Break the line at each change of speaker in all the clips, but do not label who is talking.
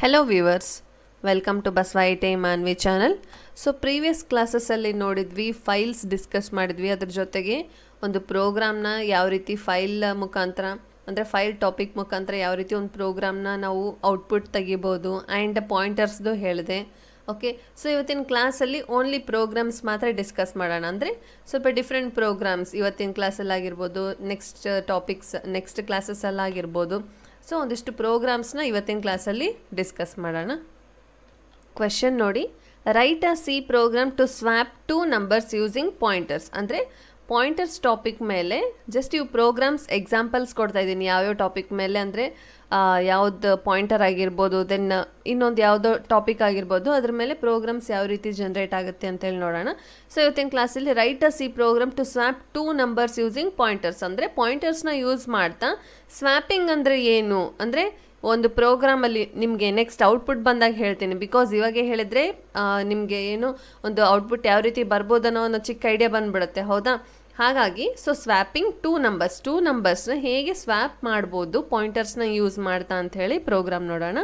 Hello viewers welcome to ಬಸವಾಯಿಟೆ Manvi channel so previous ಕ್ಲಾಸಸ್ಸಲ್ಲಿ ನೋಡಿದ್ವಿ ಫೈಲ್ಸ್ ಡಿಸ್ಕಸ್ ಮಾಡಿದ್ವಿ ಅದ್ರ ಜೊತೆಗೆ ಒಂದು ಪ್ರೋಗ್ರಾಮ್ನ ಯಾವ ರೀತಿ ಫೈಲ್ ಮುಖಾಂತರ ಅಂದರೆ ಫೈಲ್ ಟಾಪಿಕ್ ಮುಖಾಂತರ ಯಾವ ರೀತಿ ಒಂದು ಪ್ರೋಗ್ರಾಮ್ನ ನಾವು ಔಟ್ಪುಟ್ ತೆಗಿಬೋದು ಆ್ಯಂಡ್ ಪಾಯಿಂಟರ್ಸ್ದು ಹೇಳಿದೆ ಓಕೆ ಸೊ ಇವತ್ತಿನ ಕ್ಲಾಸಲ್ಲಿ ಓನ್ಲಿ ಪ್ರೋಗ್ರಾಮ್ಸ್ ಮಾತ್ರ ಡಿಸ್ಕಸ್ ಮಾಡೋಣ ಅಂದರೆ ಸ್ವಲ್ಪ ಡಿಫ್ರೆಂಟ್ ಪ್ರೋಗ್ರಾಮ್ಸ್ ಇವತ್ತಿನ ಕ್ಲಾಸಲ್ಲಾಗಿರ್ಬೋದು ನೆಕ್ಸ್ಟ್ ಟಾಪಿಕ್ಸ್ ನೆಕ್ಸ್ಟ್ ಕ್ಲಾಸಸ್ಸಲ್ಲಾಗಿರ್ಬೋದು ಸೊ ಒಂದಿಷ್ಟು ಪ್ರೋಗ್ರಾಮ್ಸ್ನ ಇವತ್ತಿನ ಕ್ಲಾಸಲ್ಲಿ ಡಿಸ್ಕಸ್ ಮಾಡೋಣ ಕ್ವೆಶನ್ ನೋಡಿ write a C program to swap two numbers using pointers ಅಂದರೆ ಪಾಯಿಂಟರ್ಸ್ ಟಾಪಿಕ್ ಮೇಲೆ ಜಸ್ಟ್ ಇವು ಪ್ರೋಗ್ರಾಮ್ಸ್ ಎಕ್ಸಾಂಪಲ್ಸ್ ಕೊಡ್ತಾ ಇದ್ದೀನಿ ಯಾವ್ಯಾವ ಟಾಪಿಕ್ ಮೇಲೆ ಅಂದರೆ ಯಾವ್ದು ಪಾಯಿಂಟರ್ ಆಗಿರ್ಬೋದು ದೆನ್ ಇನ್ನೊಂದು ಯಾವುದೋ ಟಾಪಿಕ್ ಆಗಿರ್ಬೋದು ಅದ್ರ ಮೇಲೆ ಪ್ರೋಗ್ರಾಮ್ಸ್ ಯಾವ ರೀತಿ ಜನ್ರೇಟ್ ಆಗುತ್ತೆ ಅಂತೇಳಿ ನೋಡೋಣ ಸೊ ಇವತ್ತಿನ ಕ್ಲಾಸಲ್ಲಿ ರೈಟರ್ಸ್ ಈ program to swap two numbers using pointers ಅಂದರೆ ಪಾಯಿಂಟರ್ಸ್ನ ಯೂಸ್ ಮಾಡ್ತಾ ಸ್ವಾಪಿಂಗ್ ಅಂದರೆ ಏನು ಅಂದರೆ ಒಂದು ಪ್ರೋಗ್ರಾಮಲ್ಲಿ ನಿಮಗೆ ನೆಕ್ಸ್ಟ್ ಔಟ್ಪುಟ್ ಬಂದಾಗ ಹೇಳ್ತೀನಿ ಬಿಕಾಸ್ ಇವಾಗ ಹೇಳಿದರೆ ನಿಮಗೆ ಏನು ಒಂದು ಔಟ್ಪುಟ್ ಯಾವ ರೀತಿ ಬರ್ಬೋದನ್ನೋ ಅನ್ನೋ ಚಿಕ್ಕ ಐಡಿಯಾ ಬಂದ್ಬಿಡುತ್ತೆ ಹೌದಾ ಹಾಗಾಗಿ so swapping two numbers two ನಂಬರ್ಸ್ನ ಹೇಗೆ ಸ್ವ್ಯಾಪ್ ಮಾಡ್ಬೋದು ಪಾಯಿಂಟರ್ಸ್ನ ಯೂಸ್ ಮಾಡ್ತಾ ಅಂತ ಹೇಳಿ ಪ್ರೋಗ್ರಾಮ್ ನೋಡೋಣ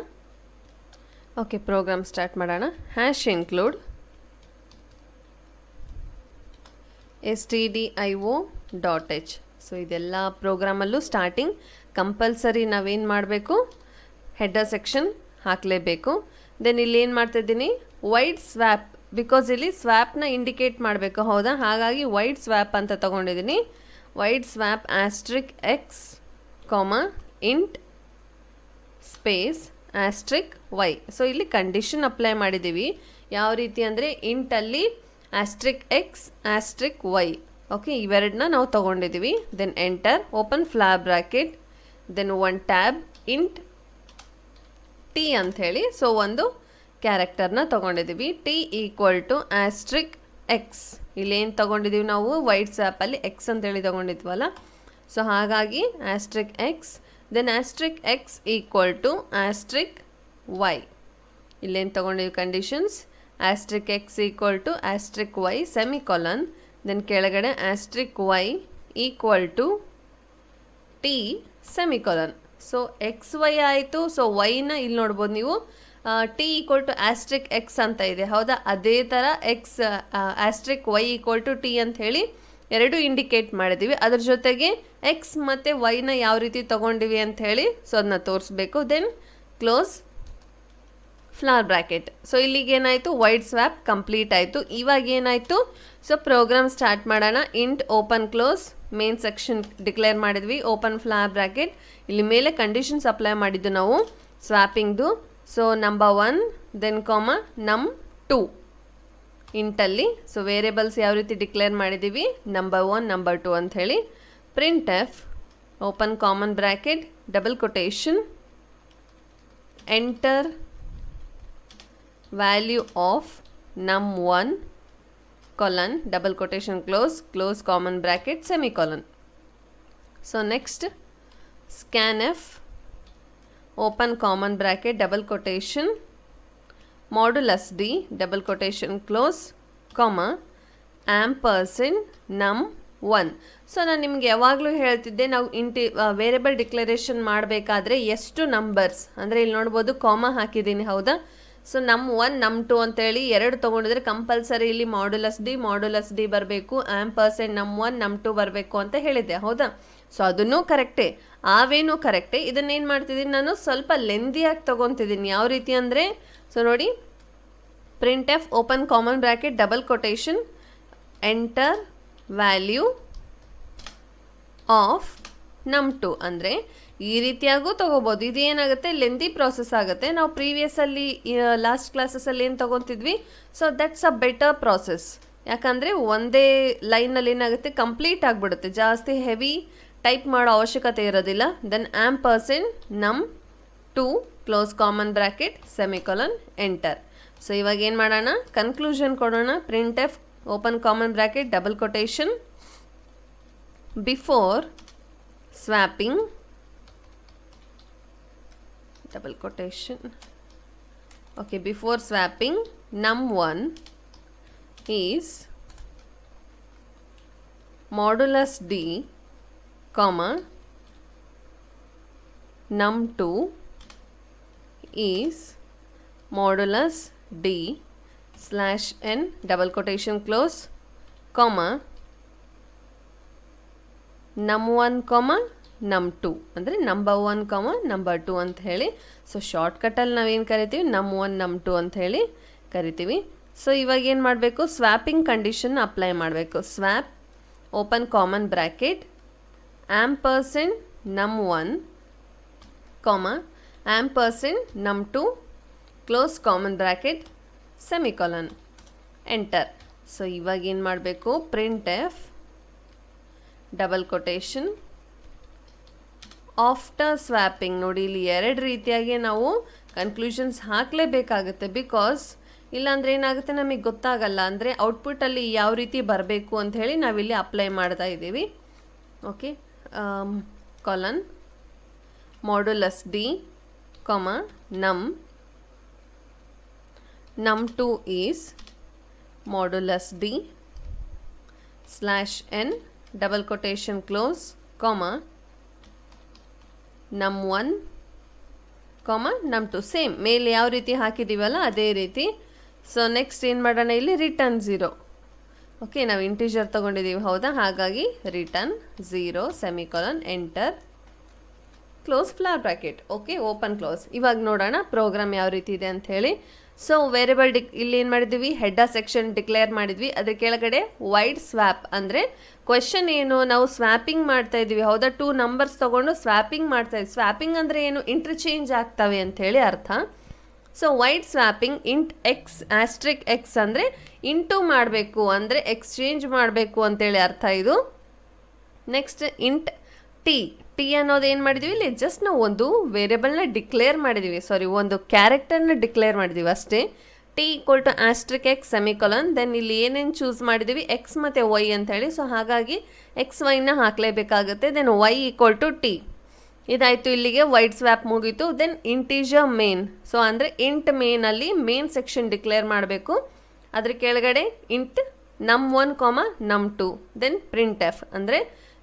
ಓಕೆ ಪ್ರೋಗ್ರಾಮ್ ಸ್ಟಾರ್ಟ್ ಮಾಡೋಣ hash include S T D I O dot H so ಇದೆಲ್ಲ ಪ್ರೋಗ್ರಾಮಲ್ಲೂ ಸ್ಟಾರ್ಟಿಂಗ್ ಕಂಪಲ್ಸರಿ ನಾವೇನು ಮಾಡಬೇಕು ಹೆಡ್ಡರ್ ಸೆಕ್ಷನ್ ಹಾಕಲೇಬೇಕು ದೆನ್ ಇಲ್ಲಿ ಏನು ಮಾಡ್ತಾಯಿದ್ದೀನಿ ವೈಟ್ ಸ್ವ್ಯಾಪ್ ಬಿಕಾಸ್ ಇಲ್ಲಿ ಸ್ವ್ಯಾಪ್ನ ಇಂಡಿಕೇಟ್ ಮಾಡಬೇಕು ಹೌದಾ ಹಾಗಾಗಿ ವೈಟ್ ಸ್ವ್ಯಾಪ್ ಅಂತ ತೊಗೊಂಡಿದ್ದೀನಿ void swap asterisk x comma int space asterisk y so ಇಲ್ಲಿ ಕಂಡೀಷನ್ ಅಪ್ಲೈ ಮಾಡಿದ್ದೀವಿ ಯಾವ ರೀತಿ ಅಂದರೆ ಇಂಟಲ್ಲಿ asterisk x asterisk y okay ಇವೆರಡನ್ನ ನಾವು ತೊಗೊಂಡಿದ್ದೀವಿ then enter open flower bracket then one tab int t ಅಂಥೇಳಿ ಸೊ ಒಂದು ಕ್ಯಾರೆಕ್ಟರ್ನ ತೊಗೊಂಡಿದ್ದೀವಿ t equal to asterisk x ಇಲ್ಲೇನು ತೊಗೊಂಡಿದ್ದೀವಿ ನಾವು ಆ್ಯಪಲ್ಲಿ ಎಕ್ಸ್ ಅಂತೇಳಿ ತೊಗೊಂಡಿದ್ವಲ್ಲ ಸೊ ಹಾಗಾಗಿ asterisk x then asterisk x equal to asterisk y ಇಲ್ಲೇನು ತೊಗೊಂಡಿದ್ವಿ conditions asterisk x equal to asterisk y semicolon then ಕೆಳಗಡೆ asterisk y equal to t semicolon so x y ಆಯಿತು ಸೊ ವೈನ ಇಲ್ಲಿ ನೋಡ್ಬೋದು ನೀವು t equal to asterisk x ಅಂತ ಇದೆ ಹೌದಾ ಅದೇ ಥರ x asterisk y equal to t ಅಂತ ಹೇಳಿ ಎರಡು ಇಂಡಿಕೇಟ್ ಮಾಡಿದ್ದೀವಿ ಅದ್ರ ಜೊತೆಗೆ ಎಕ್ಸ್ ಮತ್ತು ವೈನ ಯಾವ ರೀತಿ ತೊಗೊಂಡಿವಿ ಅಂತ ಹೇಳಿ ಸೊ ಅದನ್ನ ತೋರಿಸ್ಬೇಕು then close flower bracket so ಇಲ್ಲಿಗೆ ಏನಾಯಿತು ವೈಡ್ ಸ್ವಾಪ್ ಕಂಪ್ಲೀಟ್ ಆಯಿತು ಇವಾಗ ಏನಾಯಿತು ಸೊ ಪ್ರೋಗ್ರಾಮ್ ಸ್ಟಾರ್ಟ್ ಮಾಡೋಣ int open close main section declare ಮಾಡಿದ್ವಿ ಓಪನ್ ಫ್ಲವರ್ ಬ್ರ್ಯಾಕೆಟ್ ಇಲ್ಲಿ ಮೇಲೆ ಕಂಡೀಷನ್ಸ್ ಅಪ್ಲೈ ಮಾಡಿದ್ದು ನಾವು ಸ್ವಾಪಿಂಗ್ದು so number one then comma num two ಇಂಟಲ್ಲಿ so variables ಯಾವ ರೀತಿ ಡಿಕ್ಲೇರ್ ಮಾಡಿದ್ದೀವಿ ನಂಬರ್ ಒನ್ ನಂಬರ್ ಟು ಅಂಥೇಳಿ print F open common bracket double quotation enter value of num1 colon double quotation close close common bracket semicolon. So next scanf open common bracket double quotation modulus d double quotation close comma ampersand num1 one so ನಾನು ನಿಮ್ಗೆ ಯಾವಾಗಲೂ ಹೇಳ್ತಿದ್ದೆ ನಾವು ಇಂಟಿ variable declaration ಮಾಡಬೇಕಾದ್ರೆ ಎಷ್ಟು numbers ಅಂದರೆ ಇಲ್ಲಿ ನೋಡ್ಬೋದು ಕಾಮ ಹಾಕಿದ್ದೀನಿ ಹೌದಾ ಸೊ ನಮ್ ಒನ್ ನಮ್ ಟು ಅಂತೇಳಿ ಎರಡು ತೊಗೊಂಡಿದ್ರೆ ಕಂಪಲ್ಸರಿ ಇಲ್ಲಿ ಮಾಡ್ಯುಲಸ್ ಡಿ ಮಾಡ್ಯುಲಸ್ ಡಿ ಬರಬೇಕು ampersand num one num two ಬರಬೇಕು ಅಂತ ಹೇಳಿದ್ದೆ ಹೌದಾ ಸೊ ಅದನ್ನು ಕರೆಕ್ಟೇ ಆವೇನೂ ಕರೆಕ್ಟೇ ಇದನ್ನೇನು ಮಾಡ್ತಿದ್ದೀನಿ ನಾನು ಸ್ವಲ್ಪ ಲೆಂದಿಯಾಗಿ ತೊಗೊತಿದ್ದೀನಿ ಯಾವ ರೀತಿ ಅಂದರೆ ಸೊ ನೋಡಿ print F open common bracket double quotation enter value of num two ಅಂದರೆ ಈ ರೀತಿಯಾಗೂ ಇದು ಏನಾಗುತ್ತೆ ಲೆಂದಿ ಪ್ರಾಸೆಸ್ ಆಗುತ್ತೆ ನಾವು ಪ್ರೀವಿಯಸ್ ಅಲ್ಲಿ ಲಾಸ್ಟ್ ಅಲ್ಲಿ ಏನು ತೊಗೊತಿದ್ವಿ so that's a better process ಯಾಕಂದರೆ ಒಂದೇ ಲೈನಲ್ಲಿ ಏನಾಗುತ್ತೆ ಕಂಪ್ಲೀಟ್ ಆಗಿಬಿಡುತ್ತೆ ಜಾಸ್ತಿ ಹೆವಿ ಟೈಪ್ ಮಾಡೋ ಅವಶ್ಯಕತೆ ಇರೋದಿಲ್ಲ then ampersand num two close common bracket semicolon enter so ಇವಾಗ ಏನು ಮಾಡೋಣ ಕನ್ಕ್ಲೂಷನ್ ಕೊಡೋಣ print F open common bracket double quotation before swapping double quotation okay before swapping num1 is modulus d comma num2 is modulus d slash n double quotation close comma num1 comma num two ಅಂದರೆ number one comma number two ಅಂತ ಹೇಳಿ so ಶಾರ್ಟ್ಕಟ್ಟಲ್ಲಿ ನಾವೇನು ಕರಿತೀವಿ ನಮ್ one num to ಅಂತ ಹೇಳಿ ಕರಿತೀವಿ so ಇವಾಗ ಏನು ಮಾಡಬೇಕು ಸ್ವಾಪಿಂಗ್ ಕಂಡೀಷನ್ ಅಪ್ಲೈ ಮಾಡಬೇಕು swap open common bracket ampersand num one comma ampersand num two close common bracket semicolon enter so ಇವಾಗ ಏನು ಮಾಡಬೇಕು print f double quotation after swapping ನೋಡಿ ಇಲ್ಲಿ ಎರಡು ರೀತಿಯಾಗಿ ನಾವು ಕನ್ಕ್ಲೂಷನ್ಸ್ ಹಾಕಲೇಬೇಕಾಗುತ್ತೆ ಬಿಕಾಸ್ ಇಲ್ಲಾಂದ್ರೆ ಏನಾಗುತ್ತೆ ನಮಗೆ ಗೊತ್ತಾಗಲ್ಲ ಅಂದರೆ ಔಟ್ಪುಟಲ್ಲಿ ಯಾವ ರೀತಿ ಬರಬೇಕು ಅಂತ ಹೇಳಿ ನಾವಿಲ್ಲಿ ಅಪ್ಲೈ ಮಾಡ್ತಾ ಇದ್ದೀವಿ okay colon modulus D comma num num two is modulus D slash N double quotation close comma num one comma num to same ಮೇಲೆ ಯಾವ ರೀತಿ ಹಾಕಿದ್ದೀವಲ್ಲ ಅದೇ ರೀತಿ ಸೊ ನೆಕ್ಸ್ಟ್ ಏನು ಮಾಡೋಣ ಇಲ್ಲಿ ರಿಟರ್ನ್ ಝೀರೋ ಓಕೆ ನಾವು ಇಂಟಿಜರ್ ತೊಗೊಂಡಿದ್ದೀವಿ ಹೌದಾ ಹಾಗಾಗಿ return zero semicolon enter close flower packet okay open close ಇವಾಗ ನೋಡೋಣ ಪ್ರೋಗ್ರಾಮ್ ಯಾವ ರೀತಿ ಇದೆ ಅಂಥೇಳಿ ಸೊ ವೇರಿಯಬಲ್ ಡಿಕ್ ಇಲ್ಲಿ ಏನು ಮಾಡಿದ್ವಿ ಹೆಡ್ಡಾ ಸೆಕ್ಷನ್ ಡಿಕ್ಲೇರ್ ಮಾಡಿದ್ವಿ ಅದ್ರ ಕೆಳಗಡೆ ವೈಡ್ ಸ್ವಾಪ್ ಅಂದರೆ ಕ್ವೆಶನ್ ಏನು ನಾವು ಸ್ವಾಪಿಂಗ್ ಮಾಡ್ತಾ ಇದ್ವಿ ಹೌದಾ ಟೂ ನಂಬರ್ಸ್ ತೊಗೊಂಡು ಸ್ವಾಪಿಂಗ್ ಮಾಡ್ತಾ ಇದ್ವಿ ಸ್ವಾಪಿಂಗ್ ಅಂದರೆ ಏನು ಇಂಟರ್ಚೇಂಜ್ ಆಗ್ತವೆ ಅಂಥೇಳಿ ಅರ್ಥ so void swapping int x asterisk x ಅಂದರೆ ಇಂಟು ಮಾಡಬೇಕು ಅಂದರೆ ಎಕ್ಸ್ಚೇಂಜ್ ಮಾಡಬೇಕು ಅಂತೇಳಿ ಅರ್ಥ ಇದು ನೆಕ್ಸ್ಟ್ ಇಂಟ್ ಟಿ ಟಿ ಅನ್ನೋದು ಏನು ಮಾಡಿದ್ವಿ ಇಲ್ಲಿ ಜಸ್ಟ್ ನಾವು ಒಂದು ವೇರಿಯಬಲ್ನ ಡಿಕ್ಲೇರ್ ಮಾಡಿದ್ದೀವಿ ಸಾರಿ ಒಂದು ಕ್ಯಾರೆಕ್ಟರ್ನ ಡಿಕ್ಲೇರ್ ಮಾಡಿದ್ದೀವಿ ಅಷ್ಟೇ t equal to asterisk x semicolon then ಇಲ್ಲಿ ಏನೇನು ಚೂಸ್ ಮಾಡಿದ್ದೀವಿ ಎಕ್ಸ್ ಮತ್ತು ವೈ ಹೇಳಿ ಸೊ ಹಾಗಾಗಿ ಎಕ್ಸ್ ವೈನ ಹಾಕಲೇಬೇಕಾಗುತ್ತೆ then y equal to t ಇದಾಯಿತು ಇಲ್ಲಿಗೆ ವೈಟ್ ಸ್ವ್ಯಾಪ್ ಮುಗೀತು ದೆನ್ ಇಂಟೀಜರ್ ಮೇನ್ ಸೊ ಅಂದರೆ ಇಂಟ್ ಮೇನಲ್ಲಿ ಮೇನ್ ಸೆಕ್ಷನ್ ಡಿಕ್ಲೇರ್ ಮಾಡಬೇಕು ಅದ್ರ ಕೆಳಗಡೆ int num one comma num two then print f ಅಂದರೆ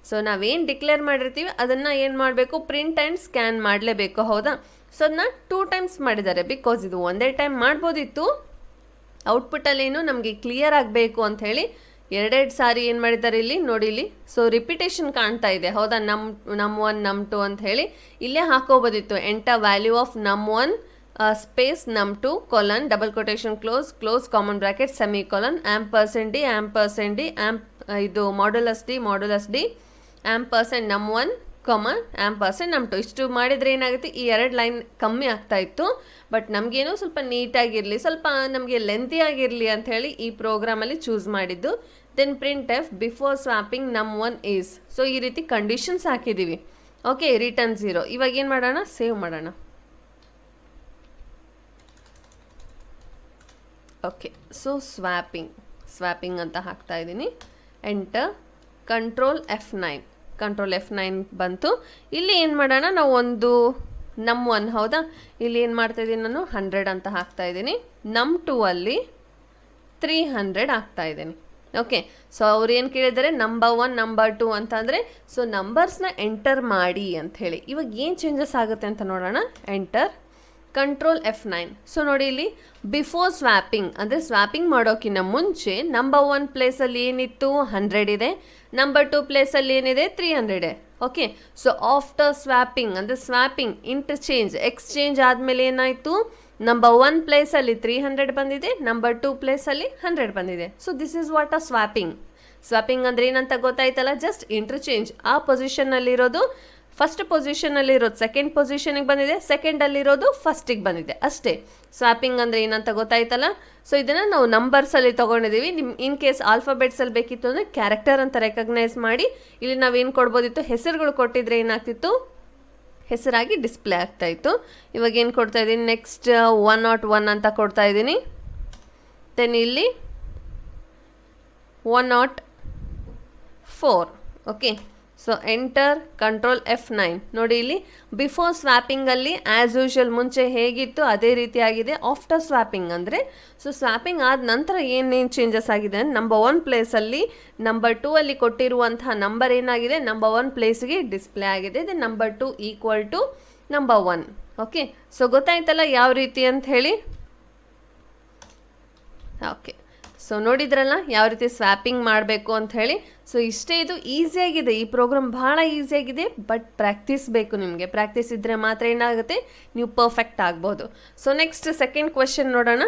ಸೊ ನಾವೇನು ಡಿಕ್ಲೇರ್ ಮಾಡಿರ್ತೀವಿ ಅದನ್ನು ಏನು ಮಾಡಬೇಕು ಪ್ರಿಂಟ್ ಆ್ಯಂಡ್ ಸ್ಕ್ಯಾನ್ ಮಾಡಲೇಬೇಕು ಹೌದಾ ಸೊ ಅದನ್ನ ಟೂ ಟೈಮ್ಸ್ ಮಾಡಿದ್ದಾರೆ ಬಿಕಾಸ್ ಇದು ಒಂದೇ ಟೈಮ್ ಮಾಡ್ಬೋದಿತ್ತು ಏನು ನಮಗೆ ಕ್ಲಿಯರ್ ಆಗಬೇಕು ಅಂತ ಹೇಳಿ ಎರಡೆರಡು ಸಾರಿ ಏನು ಮಾಡಿದ್ದಾರೆ ಇಲ್ಲಿ ನೋಡಿ ಇಲ್ಲಿ ಸೊ ರಿಪಿಟೇಷನ್ ಕಾಣ್ತಾ ಇದೆ ಹೌದಾ ನಮ್ ನಮ್ ಒನ್ ನಮ್ ಟು ಅಂತ ಹೇಳಿ ಇಲ್ಲೇ ಹಾಕೋಬೋದಿತ್ತು enter value of num one space num two colon double quotation close close common bracket semicolon ampersand d ampersand d amp ಇದು modulus d modulus d ampersand num one comma ampersand ನಮ್ಮ two ಇಷ್ಟು ಮಾಡಿದರೆ ಏನಾಗುತ್ತೆ ಈ ಎರಡು line ಕಮ್ಮಿ ಆಗ್ತಾ ಇತ್ತು ಬಟ್ ನಮಗೇನು ಸ್ವಲ್ಪ ನೀಟಾಗಿರಲಿ ಸ್ವಲ್ಪ ನಮಗೆ ಲೆಂತಿ ಆಗಿರಲಿ ಅಂತ ಹೇಳಿ ಈ ಪ್ರೋಗ್ರಾಮಲ್ಲಿ ಚೂಸ್ ಮಾಡಿದ್ದು then print f before swapping num one is so ಈ ರೀತಿ ಕಂಡೀಷನ್ಸ್ ಹಾಕಿದ್ದೀವಿ ಓಕೆ ರಿಟರ್ನ್ ಝೀರೋ ಇವಾಗ ಏನು ಮಾಡೋಣ ಸೇವ್ ಮಾಡೋಣ ಓಕೆ ಸೊ ಸ್ವ್ಯಾಪಿಂಗ್ ಸ್ವಾಪಿಂಗ್ ಅಂತ ಹಾಕ್ತಾ ಇದ್ದೀನಿ enter control F nine control F nine ಬಂತು ಇಲ್ಲಿ ಏನು ಮಾಡೋಣ ನಾವು ಒಂದು ನಮ್ ಒನ್ ಹೌದಾ ಇಲ್ಲಿ ಏನು ಮಾಡ್ತಾಯಿದ್ದೀನಿ ನಾನು ಹಂಡ್ರೆಡ್ ಅಂತ ಹಾಕ್ತಾ ಇದ್ದೀನಿ ನಮ್ ಟೂ ಅಲ್ಲಿ ತ್ರೀ ಹಂಡ್ರೆಡ್ ಆಗ್ತಾ ಇದ್ದೀನಿ ಓಕೆ ಸೊ ಅವ್ರು ಏನು ಕೇಳಿದ್ದಾರೆ ನಂಬರ್ ಒನ್ ನಂಬರ್ ಟು ಅಂತ ಅಂದರೆ ಸೊ ನಂಬರ್ಸ್ನ ಎಂಟರ್ ಮಾಡಿ ಅಂತ ಹೇಳಿ ಇವಾಗ ಏನು ಚೇಂಜಸ್ ಆಗುತ್ತೆ ಅಂತ ನೋಡೋಣ enter control F nine so ನೋಡಿ ಇಲ್ಲಿ ಬಿಫೋರ್ ಸ್ವಾಪಿಂಗ್ ಅಂದರೆ ಸ್ವಾಪಿಂಗ್ ಮಾಡೋಕ್ಕಿಂತ ಮುಂಚೆ ನಂಬರ್ ಒನ್ ಪ್ಲೇಸಲ್ಲಿ ಏನಿತ್ತು ಹಂಡ್ರೆಡ್ ಇದೆ ನಂಬರ್ ಟು ಪ್ಲೇಸಲ್ಲಿ ಏನಿದೆ three hundred okay so after swapping ಅಂದರೆ ಸ್ವ್ಯಾಪಿಂಗ್ ಇಂಟರ್ಚೇಂಜ್ ಎಕ್ಸ್ಚೇಂಜ್ ಆದಮೇಲೆ ಏನಾಯಿತು ನಂಬರ್ ಒನ್ ಪ್ಲೇಸಲ್ಲಿ ತ್ರೀ ಹಂಡ್ರೆಡ್ ಬಂದಿದೆ ನಂಬರ್ ಟು ಪ್ಲೇಸಲ್ಲಿ ಹಂಡ್ರೆಡ್ ಬಂದಿದೆ so this is what a swapping swapping ಅಂದರೆ ಏನಂತ ಗೊತ್ತಾಯ್ತಲ್ಲ ಜಸ್ಟ್ ಇಂಟರ್ಚೇಂಜ್ ಆ ಪೊಸಿಷನ್ನಲ್ಲಿರೋದು ಫಸ್ಟ್ ಪೊಸಿಷನಲ್ಲಿರೋದು ಸೆಕೆಂಡ್ ಪೊಸಿಷನಿಗೆ ಬಂದಿದೆ ಸೆಕೆಂಡಲ್ಲಿರೋದು ಫಸ್ಟಿಗೆ ಬಂದಿದೆ ಅಷ್ಟೇ ಸ್ವಾಪಿಂಗ್ ಅಂದರೆ ಏನಂತ ಗೊತ್ತಾಯ್ತಲ್ಲ ಸೊ ಇದನ್ನು ನಾವು ನಂಬರ್ಸಲ್ಲಿ ತೊಗೊಂಡಿದ್ದೀವಿ ನಿಮ್ಮ ಇನ್ ಕೇಸ್ ಆಲ್ಫಾಬೆಟ್ಸಲ್ಲಿ ಬೇಕಿತ್ತು ಅಂದರೆ ಕ್ಯಾರೆಕ್ಟರ್ ಅಂತ ರೆಕಗ್ನೈಸ್ ಮಾಡಿ ಇಲ್ಲಿ ನಾವು ಏನು ಕೊಡ್ಬೋದಿತ್ತು ಹೆಸರುಗಳು ಕೊಟ್ಟಿದ್ರೆ ಏನಾಗ್ತಿತ್ತು ಹೆಸರಾಗಿ ಡಿಸ್ಪ್ಲೇ ಇತ್ತು ಇವಾಗ ಏನು ಕೊಡ್ತಾ ಇದ್ದೀನಿ ನೆಕ್ಸ್ಟ್ ಒನ್ ನಾಟ್ ಒನ್ ಅಂತ ಕೊಡ್ತಾ ಇದ್ದೀನಿ ದೆನ್ ಇಲ್ಲಿ one not four okay so enter control F nine ನೋಡಿ ಇಲ್ಲಿ ಬಿಫೋರ್ ಸ್ವಾಪಿಂಗಲ್ಲಿ ಆ್ಯಸ್ ಯೂಶುವಲ್ ಮುಂಚೆ ಹೇಗಿತ್ತು ಅದೇ ರೀತಿಯಾಗಿದೆ ಆಫ್ಟರ್ ಸ್ವಾಪಿಂಗ್ ಅಂದರೆ ಸೊ ಸ್ವಾಪಿಂಗ್ ಆದ ನಂತರ ಏನೇನು ಚೇಂಜಸ್ ಆಗಿದೆ ಅಂದರೆ ನಂಬರ್ ಒನ್ ಪ್ಲೇಸಲ್ಲಿ ನಂಬರ್ ಟೂ ಅಲ್ಲಿ ಕೊಟ್ಟಿರುವಂತಹ ನಂಬರ್ ಏನಾಗಿದೆ ನಂಬರ್ ಒನ್ ಪ್ಲೇಸ್ಗೆ ಡಿಸ್ಪ್ಲೇ ಆಗಿದೆ ಇದೆ number two equal to number one okay so ಗೊತ್ತಾಯ್ತಲ್ಲ ಯಾವ ರೀತಿ ಅಂತ ಹೇಳಿ ಓಕೆ ಸೊ ನೋಡಿದ್ರಲ್ಲ ಯಾವ ರೀತಿ ಸ್ವಾಪಿಂಗ್ ಮಾಡಬೇಕು ಅಂತ ಹೇಳಿ ಸೊ ಇಷ್ಟೇ ಇದು ಈಸಿಯಾಗಿದೆ ಈ ಪ್ರೋಗ್ರಾಮ್ ಭಾಳ ಈಸಿಯಾಗಿದೆ ಬಟ್ ಪ್ರಾಕ್ಟೀಸ್ ಬೇಕು ನಿಮಗೆ ಪ್ರಾಕ್ಟೀಸ್ ಇದ್ದರೆ ಮಾತ್ರ ಏನಾಗುತ್ತೆ ನೀವು ಪರ್ಫೆಕ್ಟ್ ಆಗ್ಬೋದು ಸೊ ನೆಕ್ಸ್ಟ್ ಸೆಕೆಂಡ್ ಕ್ವೆಶನ್ ನೋಡೋಣ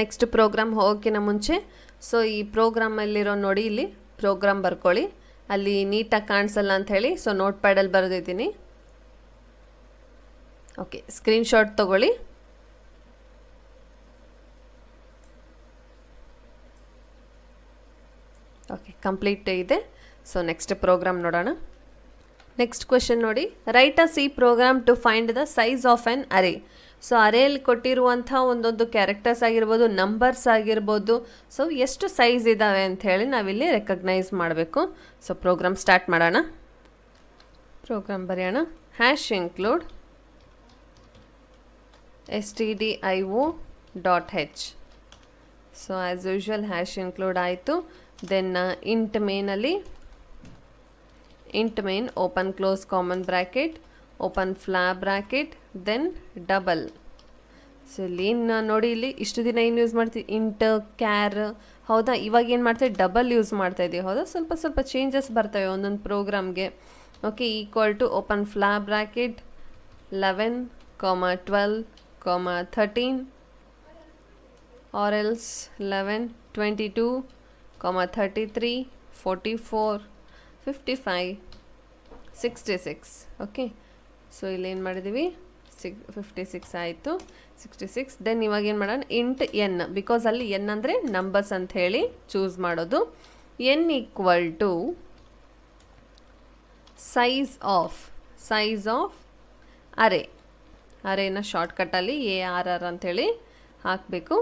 ನೆಕ್ಸ್ಟ್ ಪ್ರೋಗ್ರಾಮ್ ಹೋಗೋಕ್ಕಿಂತ ಮುಂಚೆ ಸೊ ಈ ಪ್ರೋಗ್ರಾಮಲ್ಲಿರೋ ನೋಡಿ ಇಲ್ಲಿ ಪ್ರೋಗ್ರಾಮ್ ಬರ್ಕೊಳ್ಳಿ ಅಲ್ಲಿ ನೀಟಾಗಿ ಕಾಣಿಸಲ್ಲ ಹೇಳಿ ಸೊ ನೋಟ್ ಪ್ಯಾಡಲ್ಲಿ ಬರೆದಿದ್ದೀನಿ ಓಕೆ ಸ್ಕ್ರೀನ್ಶಾಟ್ ತೊಗೊಳ್ಳಿ ಓಕೆ ಕಂಪ್ಲೀಟ್ ಇದೆ ಸೊ ನೆಕ್ಸ್ಟ್ ಪ್ರೋಗ್ರಾಮ್ ನೋಡೋಣ ನೆಕ್ಸ್ಟ್ ಕ್ವೆಶನ್ ನೋಡಿ write a C program to find the size of an array so ಅರೆಯಲ್ಲಿ ಕೊಟ್ಟಿರುವಂಥ ಒಂದೊಂದು ಕ್ಯಾರೆಕ್ಟರ್ಸ್ ಆಗಿರ್ಬೋದು ನಂಬರ್ಸ್ ಆಗಿರ್ಬೋದು ಸೊ ಎಷ್ಟು ಸೈಜ್ ಇದ್ದಾವೆ ಅಂತ ಹೇಳಿ ನಾವಿಲ್ಲಿ ರೆಕಗ್ನೈಸ್ ಮಾಡಬೇಕು ಸೊ ಪ್ರೋಗ್ರಾಮ್ ಸ್ಟಾರ್ಟ್ ಮಾಡೋಣ ಪ್ರೋಗ್ರಾಮ್ ಬರೆಯೋಣ hash include S T D I O dot H so as usual hash include ಆಯಿತು ದೆನ್ ಇಂಟ್ ಮೇನಲ್ಲಿ int main open close common bracket open flower bracket then double so ಇಲ್ಲಿ ನೋಡಿ ಇಲ್ಲಿ ಇಷ್ಟು ದಿನ ಏನು ಯೂಸ್ ಮಾಡ್ತೀವಿ ಇಂಟ್ ಕ್ಯಾರ್ ಹೌದಾ ಇವಾಗ ಏನು ಮಾಡ್ತೀವಿ ಡಬಲ್ ಯೂಸ್ ಮಾಡ್ತಾ ಇದ್ದೀವಿ ಹೌದಾ ಸ್ವಲ್ಪ ಸ್ವಲ್ಪ ಚೇಂಜಸ್ ಬರ್ತವೆ ಒಂದೊಂದು ಪ್ರೋಗ್ರಾಮ್ಗೆ okay equal to open flower bracket eleven comma twelve comma thirteen or else eleven twenty two comma 33 44 55 66 okay so ಇಲ್ಲೇನು ಮಾಡಿದ್ದೀವಿ ಸಿಕ್ ಫಿಫ್ಟಿ ಸಿಕ್ಸ್ ಆಯಿತು ಸಿಕ್ಸ್ಟಿ ಸಿಕ್ಸ್ ದೆನ್ ಇವಾಗ ಏನು ಮಾಡೋಣ ಇಂಟ್ ಎನ್ ಬಿಕಾಸ್ ಅಲ್ಲಿ ಎನ್ ಅಂದರೆ ನಂಬರ್ಸ್ ಅಂತ ಹೇಳಿ ಚೂಸ್ ಮಾಡೋದು N equal to size of size of array ಅರೇನ ಶಾರ್ಟ್ಕಟ್ಟಲ್ಲಿ ಎ ಆರ್ ಆರ್ ಅಂಥೇಳಿ ಹಾಕಬೇಕು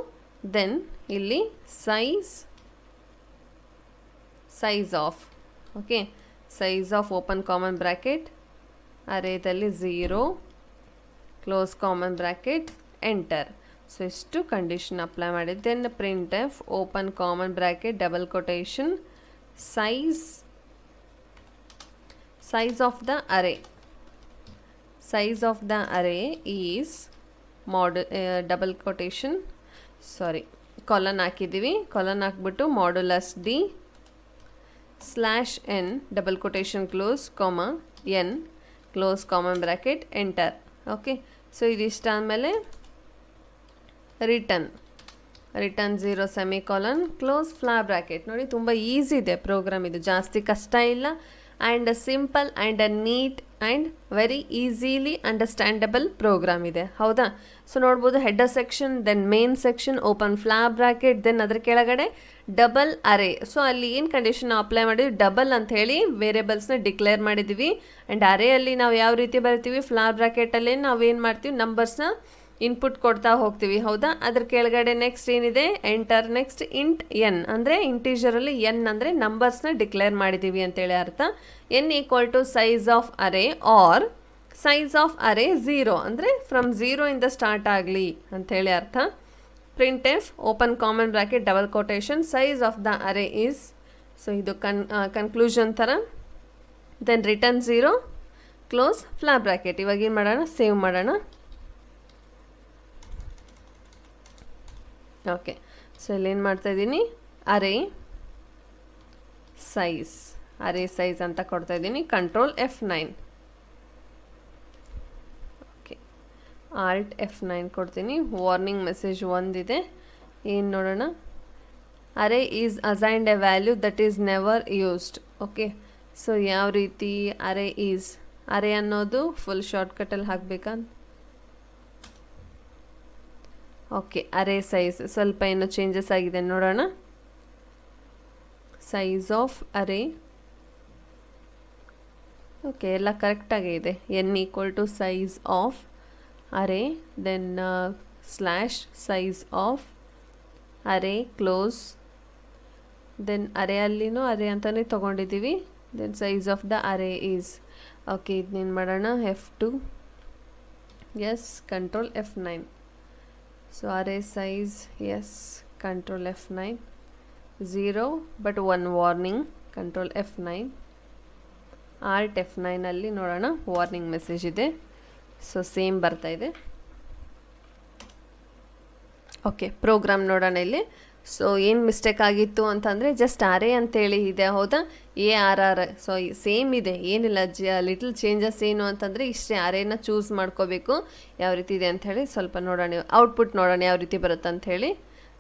ದೆನ್ ಇಲ್ಲಿ size size of okay size of open common bracket ಅರೇದಲ್ಲಿ zero close common bracket enter so ಇಷ್ಟು ಕಂಡೀಷನ್ ಅಪ್ಲೈ ಮಾಡಿ then print F open common bracket double quotation size size of the array size of the array is ಮಾಡು double quotation sorry colon ಹಾಕಿದ್ದೀವಿ colon ಹಾಕ್ಬಿಟ್ಟು modulus D slash N double quotation close comma N close common bracket enter okay so ಇದಿಷ್ಟ ಆದಮೇಲೆ return return zero semicolon close flower bracket ನೋಡಿ ತುಂಬ easy ಇದೆ program ಇದು ಜಾಸ್ತಿ ಕಷ್ಟ ಇಲ್ಲ and simple and a neat and very easily understandable program ಇದೆ ಹೌದಾ ಸೊ ನೋಡ್ಬೋದು head section then main section open flower bracket then ಅದರ ಕೆಳಗಡೆ ಡಬಲ್ ಅರೆ ಸೊ ಅಲ್ಲಿ ಏನು ಕಂಡೀಷನ್ ಅಪ್ಲೈ ಮಾಡಿದ್ವಿ ಡಬಲ್ ಅಂತ ಹೇಳಿ ವೇರಿಯೇಬಲ್ಸ್ನ ಡಿಕ್ಲೇರ್ ಮಾಡಿದ್ವಿ ಆ್ಯಂಡ್ ಅಲ್ಲಿ ನಾವು ಯಾವ ರೀತಿ ಬರ್ತೀವಿ ಫ್ಲಾ ಬ್ರಾಕೆಟಲ್ಲೇ ಏನು ಮಾಡ್ತೀವಿ ನಂಬರ್ಸ್ನ ಇನ್ಪುಟ್ ಕೊಡ್ತಾ ಹೋಗ್ತೀವಿ ಹೌದಾ ಅದ್ರ ಕೆಳಗಡೆ ನೆಕ್ಸ್ಟ್ ಏನಿದೆ ಎಂಟರ್ ನೆಕ್ಸ್ಟ್ ಇಂಟ್ ಎನ್ ಅಂದರೆ ಇಂಟೀಜರಲ್ಲಿ ಎನ್ ಅಂದರೆ ನಂಬರ್ಸ್ನ ಡಿಕ್ಲೇರ್ ಮಾಡಿದ್ದೀವಿ ಅಂತೇಳಿ ಅರ್ಥ N equal to size of array or size of array zero ಅಂದರೆ ಫ್ರಮ್ ಝೀರೋ ಇಂದ ಸ್ಟಾರ್ಟ್ ಆಗಲಿ ಅಂಥೇಳಿ ಅರ್ಥ print F open common bracket double quotation size of the array is so ಇದು ಕನ್ ಕನ್ಕ್ಲೂಷನ್ ಥರ then return zero close flower bracket ಇವಾಗ ಏನು ಮಾಡೋಣ ಸೇವ್ ಮಾಡೋಣ ಓಕೆ ಸೊ ಇಲ್ಲೇನು ಮಾಡ್ತಾಯಿದ್ದೀನಿ ಅರೇ ಸೈಜ್ ಅರೇ ಸೈಜ್ ಅಂತ ಕೊಡ್ತಾಯಿದ್ದೀನಿ control F nine okay alt F nine ಕೊಡ್ತೀನಿ ವಾರ್ನಿಂಗ್ ಮೆಸೇಜ್ ಒಂದಿದೆ ಏನು ನೋಡೋಣ array is assigned a value that is never used okay so ಯಾವ ರೀತಿ ಅರೆ ಈಸ್ ಅರೆ ಅನ್ನೋದು ಫುಲ್ ಶಾರ್ಟ್ಕಟಲ್ಲಿ ಹಾಕಬೇಕಾ ಓಕೆ ಅರೆ ಸೈಜ್ ಸ್ವಲ್ಪ ಏನೋ ಚೇಂಜಸ್ ಆಗಿದೆ ನೋಡೋಣ ಸೈಜ್ ಆಫ್ ಅರೆ ಓಕೆ ಎಲ್ಲ ಕರೆಕ್ಟಾಗಿ ಇದೆ N equal to size of array then slash size of array close then array ಅಲ್ಲಿನೂ ಅರೆ ಅಂತಲೇ ತೊಗೊಂಡಿದ್ದೀವಿ then size of the array is okay ಇದನ್ನೇನು ಮಾಡೋಣ F two S control F nine So array size, yes, control F9, 0, but one warning, control F9, alt F9 ಅಲ್ಲಿ ನೋಡೋಣ warning message ಇದೆ so same ಬರ್ತಾ ಇದೆ okay program ನೋಡೋಣ ಇಲ್ಲಿ so ಏನು ಮಿಸ್ಟೇಕ್ ಆಗಿತ್ತು ಅಂತಂದರೆ ಜಸ್ಟ್ ಆರ್ ಅಂತೇಳಿ ಇದೆ ಹೌದಾ A R R so same ಇದೆ ಏನಿಲ್ಲ ಜ ಲಿಟಲ್ ಚೇಂಜಸ್ ಏನು ಅಂತಂದರೆ ಇಷ್ಟೇ ಆರ್ ಚೂಸ್ ಮಾಡ್ಕೋಬೇಕು ಯಾವ ರೀತಿ ಇದೆ ಅಂಥೇಳಿ ಸ್ವಲ್ಪ ನೋಡೋಣ ಔಟ್ಪುಟ್ ನೋಡೋಣ ಯಾವ ರೀತಿ ಬರುತ್ತೆ ಅಂಥೇಳಿ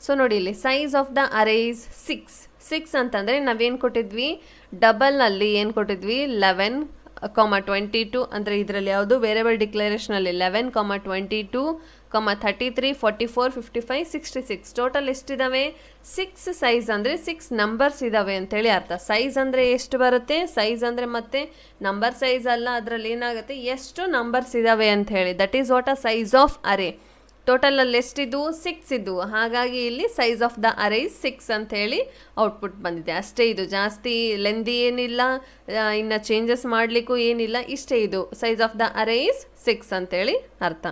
ಸೊ ನೋಡಿ ಇಲ್ಲಿ size of the arrays is six six ಅಂತಂದರೆ ನಾವೇನು ಕೊಟ್ಟಿದ್ವಿ ಡಬಲ್ನಲ್ಲಿ ಏನು ಕೊಟ್ಟಿದ್ವಿ ಲೆವೆನ್ ಕಾಮ ಟ್ವೆಂಟಿ ಟು ಅಂದರೆ ಇದರಲ್ಲಿ ಯಾವುದು ವೇರಿಯಬಲ್ ಡಿಕ್ಲರೇಷನಲ್ಲಿ eleven comma twenty two comma thirty three forty four fifty five sixty six total ಎಷ್ಟಿದ್ದಾವೆ ಸಿಕ್ಸ್ ಸೈಜ್ ಅಂದರೆ ಸಿಕ್ಸ್ ನಂಬರ್ಸ್ ಇದ್ದಾವೆ ಅಂತೇಳಿ ಅರ್ಥ ಸೈಜ್ ಅಂದರೆ ಎಷ್ಟು ಬರುತ್ತೆ ಸೈಜ್ ಅಂದರೆ ಮತ್ತೆ ನಂಬರ್ ಸೈಜ್ ಅಲ್ಲ ಅದರಲ್ಲಿ ಏನಾಗುತ್ತೆ ಎಷ್ಟು ನಂಬರ್ಸ್ ಇದ್ದಾವೆ ಅಂತ ಹೇಳಿ that is what a size of array ಟೋಟಲಲ್ಲಿ ಎಷ್ಟಿದ್ದು ಸಿಕ್ಸ್ ಇದ್ದು ಹಾಗಾಗಿ ಇಲ್ಲಿ size of the arrays six ಅಂತ ಹೇಳಿ ಔಟ್ಪುಟ್ ಬಂದಿದೆ ಅಷ್ಟೇ ಇದು ಜಾಸ್ತಿ ಲೆಂದಿ ಏನಿಲ್ಲ ಇನ್ನು ಚೇಂಜಸ್ ಮಾಡಲಿಕ್ಕೂ ಏನಿಲ್ಲ ಇಷ್ಟೇ ಇದು size of the arrays six ಅಂತೇಳಿ ಅರ್ಥ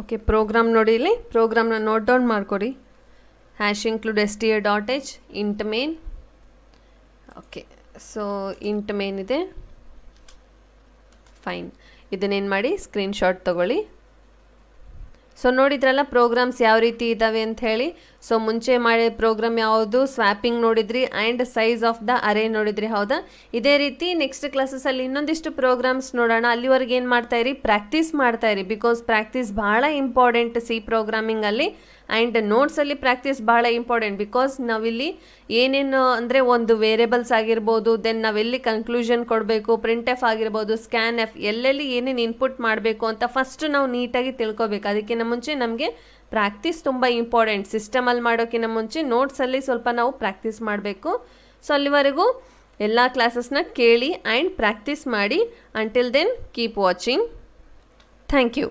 ಓಕೆ ಪ್ರೋಗ್ರಾಮ್ ನೋಡಿ ಇಲ್ಲಿ ಪ್ರೋಗ್ರಾಮ್ನ ನೋಟ್ ಡೌನ್ ಮಾಡ್ಕೊಡಿ hash include S T A dot H int main okay so int main ಇದೆ ಫೈನ್ ಇದನ್ನೇನು ಮಾಡಿ ಸ್ಕ್ರೀನ್ಶಾಟ್ ತೊಗೊಳ್ಳಿ ಸೊ ನೋಡಿದ್ರಲ್ಲ ಪ್ರೋಗ್ರಾಮ್ಸ್ ಯಾವ ರೀತಿ ಇದ್ದಾವೆ ಅಂತ ಹೇಳಿ ಸೊ ಮುಂಚೆ ಮಾಡಿದ ಪ್ರೋಗ್ರಾಮ್ ಯಾವುದು ಸ್ವಾಪಿಂಗ್ ನೋಡಿದ್ರಿ and size of the array ನೋಡಿದ್ರಿ ಹೌದಾ ಇದೇ ರೀತಿ ನೆಕ್ಸ್ಟ್ ಕ್ಲಾಸಸಲ್ಲಿ ಇನ್ನೊಂದಿಷ್ಟು ಪ್ರೋಗ್ರಾಮ್ಸ್ ನೋಡೋಣ ಅಲ್ಲಿವರೆಗೆ ಏನು ಮಾಡ್ತಾ ಇರಿ ಪ್ರಾಕ್ಟೀಸ್ ಮಾಡ್ತಾ ಇರಿ ಬಿಕಾಸ್ ಪ್ರಾಕ್ಟೀಸ್ ಭಾಳ ಇಂಪಾರ್ಟೆಂಟ್ ಸಿ ಪ್ರೋಗ್ರಾಮಿಂಗಲ್ಲಿ ಆ್ಯಂಡ್ ನೋಟ್ಸಲ್ಲಿ ಪ್ರಾಕ್ಟೀಸ್ ಭಾಳ ಇಂಪಾರ್ಟೆಂಟ್ ಬಿಕಾಸ್ ನಾವಿಲ್ಲಿ ಏನೇನು ಅಂದರೆ ಒಂದು ವೇರಿಯಬಲ್ಸ್ ಆಗಿರ್ಬೋದು ದೆನ್ ನಾವೆಲ್ಲಿ ಕನ್ಕ್ಲೂಷನ್ ಕೊಡಬೇಕು ಪ್ರಿಂಟ್ ಎಫ್ ಆಗಿರ್ಬೋದು ಸ್ಕ್ಯಾನ್ ಎಫ್ ಎಲ್ಲೆಲ್ಲಿ ಏನೇನು ಇನ್ಪುಟ್ ಮಾಡಬೇಕು ಅಂತ ಫಸ್ಟ್ ನಾವು ನೀಟಾಗಿ ತಿಳ್ಕೊಬೇಕು ಅದಕ್ಕಿಂತ ಮುಂಚೆ ನಮಗೆ ಪ್ರಾಕ್ಟೀಸ್ ತುಂಬ ಇಂಪಾರ್ಟೆಂಟ್ ಸಿಸ್ಟಮಲ್ಲಿ ಮಾಡೋಕ್ಕಿಂತ ಮುಂಚೆ ನೋಟ್ಸಲ್ಲಿ ಸ್ವಲ್ಪ ನಾವು ಪ್ರಾಕ್ಟೀಸ್ ಮಾಡಬೇಕು ಸೊ ಅಲ್ಲಿವರೆಗೂ ಎಲ್ಲ ಕ್ಲಾಸಸ್ನ ಕೇಳಿ ಆ್ಯಂಡ್ ಪ್ರಾಕ್ಟೀಸ್ ಮಾಡಿ until then keep watching thank you